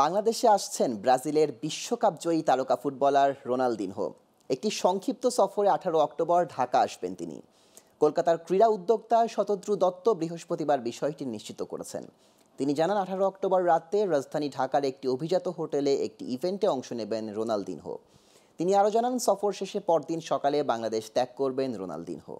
বাংলাদেশে আসছেন ব্রাজিলের বিশ্বকাপ জয়ী তারকা ফুটবলার রোনালদিনহো একটি সংক্ষিপ্ত সফরে আঠারো অক্টোবর ঢাকা আসবেন তিনি কলকাতার ক্রীড়া উদ্যোক্তা শতদ্রু দত্ত বৃহস্পতিবার বিষয়টি নিশ্চিত করেছেন তিনি জানান আঠারো অক্টোবর রাতে রাজধানী ঢাকার একটি অভিজাত হোটেলে একটি ইভেন্টে অংশ নেবেন রোনালদিনহো তিনি আরও জানান সফর শেষে পরদিন সকালে বাংলাদেশ ত্যাগ করবেন রোনালদিনহো